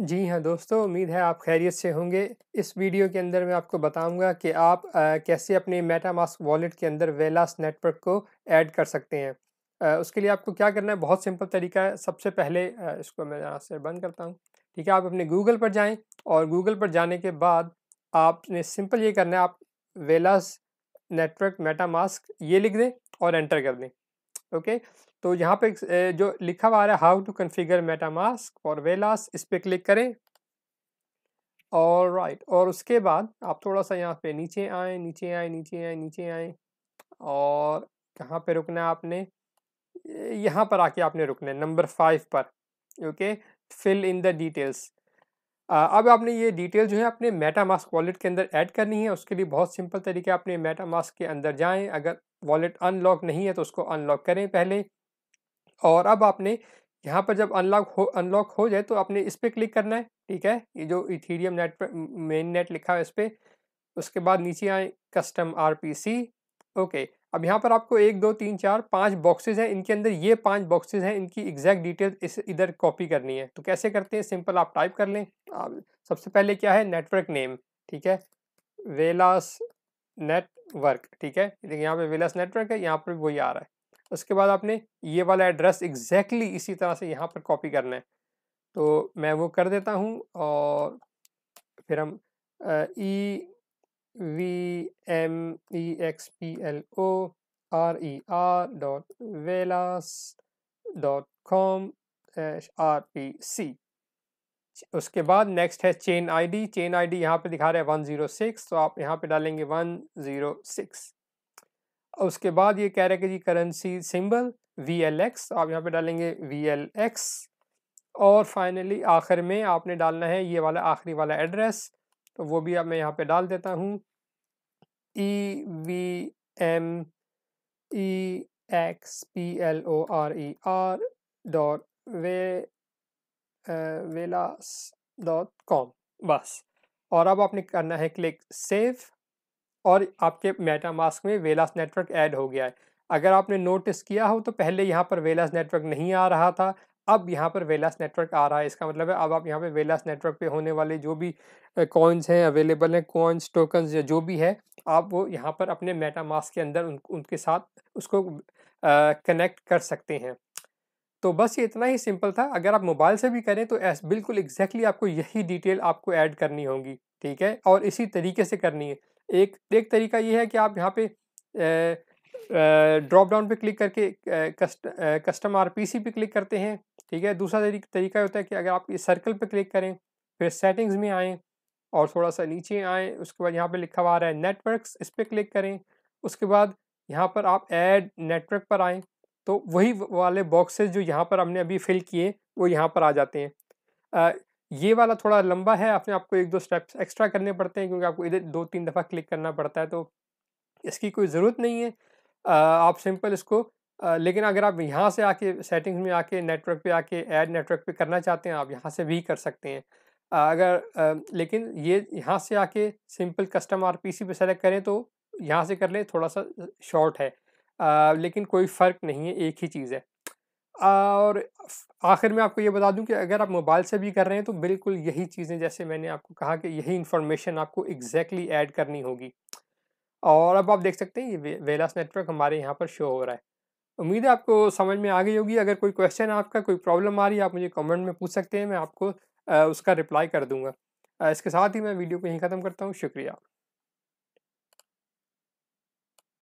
जी हाँ दोस्तों उम्मीद है आप खैरियत से होंगे इस वीडियो के अंदर मैं आपको बताऊंगा कि आप आ, कैसे अपने मेटामास्क वॉलेट के अंदर वेलास नेटवर्क को ऐड कर सकते हैं आ, उसके लिए आपको क्या करना है बहुत सिंपल तरीका है सबसे पहले आ, इसको मैं यहाँ से बंद करता हूँ ठीक है आप अपने गूगल पर जाएँ और गूगल पर जाने के बाद आपने सिंपल ये करना है आप वेलास नेटवर्क मेटामास्क ये लिख दें और एंटर कर दें ओके तो यहाँ पे जो लिखा हुआ है हाउ टू कन्फिगर मेटामास्क और वेलास इस पर क्लिक करें और राइट right. और उसके बाद आप थोड़ा सा यहाँ पे नीचे आए नीचे आए नीचे आए नीचे आए और कहाँ पे रुकना है आपने यहाँ पर आके आपने रुकना है नंबर फाइव पर okay fill in the details अब आपने ये डिटेल जो है अपने मेटा मास्क वॉलेट के अंदर ऐड करनी है उसके लिए बहुत सिंपल तरीके आपने मेटा मास्क के अंदर जाएं अगर वॉलेट अनलॉक नहीं है तो उसको अनलॉक करें पहले और अब आपने यहाँ पर जब अनलॉक हो अनलॉक हो जाए तो आपने इस पर क्लिक करना है ठीक है ये जो इथीरियम नेट पर मेन नेट लिखा है इस पर उसके बाद नीचे आए कस्टम आर ओके अब यहाँ पर आपको एक दो तीन चार पाँच बॉक्सेज हैं इनके अंदर ये पाँच बॉक्सेज हैं इनकी एग्जैक्ट डिटेल इस इधर कॉपी करनी है तो कैसे करते हैं सिंपल आप टाइप कर लें आप सबसे पहले क्या है नेटवर्क नेम ठीक है वेलास नेटवर्क ठीक है यहाँ पे वेलास नेटवर्क है यहाँ पर वही आ रहा है उसके बाद आपने ये वाला एड्रेस एग्जैक्टली exactly इसी तरह से यहाँ पर कॉपी करना है तो मैं वो कर देता हूँ और फिर हम E V M E X P L O R E R dot Velas dot com H R P C उसके बाद नेक्स्ट है चेन आईडी चेन आईडी यहाँ पर दिखा रहे हैं वन जीरो सिक्स तो आप यहाँ पे डालेंगे वन ज़ीरो सिक्स उसके बाद ये कह रहे कि जी currency symbol V L X आप यहाँ पे डालेंगे वी एल एक्स और फाइनली आखिर में आपने डालना है ये वाला आखिरी वाला एड्रेस तो वो भी अब मैं यहाँ पे डाल देता हूँ E V M E X P L O R E R dot way वेलास डॉट कॉम बस और अब आपने करना है क्लिक सेव और आपके मेटामास्क में वेलास नेटवर्क ऐड हो गया है अगर आपने नोटिस किया हो तो पहले यहाँ पर वेलास नेटवर्क नहीं आ रहा था अब यहाँ पर वेलास नेटवर्क आ रहा है इसका मतलब है अब आप यहाँ पर वेलास नेटवर्क पे होने वाले जो भी कॉइन्स हैं अवेलेबल हैं कॉइन्स टोकन्स या जो भी है आप वो यहाँ पर अपने मेटामास्क के अंदर उन, उनके साथ उसको कनेक्ट कर सकते हैं तो बस ये इतना ही सिंपल था अगर आप मोबाइल से भी करें तो ऐस बिल्कुल एग्जैक्टली exactly आपको यही डिटेल आपको ऐड करनी होगी ठीक है और इसी तरीके से करनी है एक एक तरीका ये है कि आप यहाँ पे ड्रॉप डाउन पे क्लिक करके कस्ट, कस्टम आर पी सी पे क्लिक करते हैं ठीक है दूसरा तरीका होता है कि अगर आप इस सर्कल पे क्लिक करें फिर सेटिंग्स में आएँ और थोड़ा सा नीचे आएँ उसके बाद यहाँ पे लिखा हुआ आ रहा है नेटवर्क्स इस पर क्लिक करें उसके बाद यहाँ पर आप एड नेटवर्क पर आएँ तो वही वाले बॉक्सेस जो यहाँ पर हमने अभी फिल किए वो यहाँ पर आ जाते हैं ये वाला थोड़ा लंबा है अपने आपको एक दो स्टेप्स एक्स्ट्रा करने पड़ते हैं क्योंकि आपको इधर दो तीन दफ़ा क्लिक करना पड़ता है तो इसकी कोई ज़रूरत नहीं है आप सिंपल इसको लेकिन अगर आप यहाँ से आके सेटिंग्स में आके नेटवर्क पे आके ऐड नेटवर्क पे करना चाहते हैं आप यहाँ से भी कर सकते हैं अगर लेकिन ये यहाँ से आके simple custom R P C पर सेलेक्ट करें तो यहाँ से कर लें थोड़ा सा शॉर्ट है लेकिन कोई फ़र्क नहीं है एक ही चीज़ है और आखिर में आपको ये बता दूं कि अगर आप मोबाइल से भी कर रहे हैं तो बिल्कुल यही चीज़ें जैसे मैंने आपको कहा कि यही इन्फॉर्मेशन आपको एग्जैक्टली exactly ऐड करनी होगी और अब आप देख सकते हैं ये वेलास नेटवर्क हमारे यहाँ पर शो हो रहा है उम्मीद है आपको समझ में आ गई होगी अगर कोई क्वेश्चन आपका कोई प्रॉब्लम आ रही है आप मुझे कमेंट में पूछ सकते हैं मैं आपको उसका रिप्लाई कर दूंगा इसके साथ ही मैं वीडियो को यहीं ख़त्म करता हूँ शुक्रिया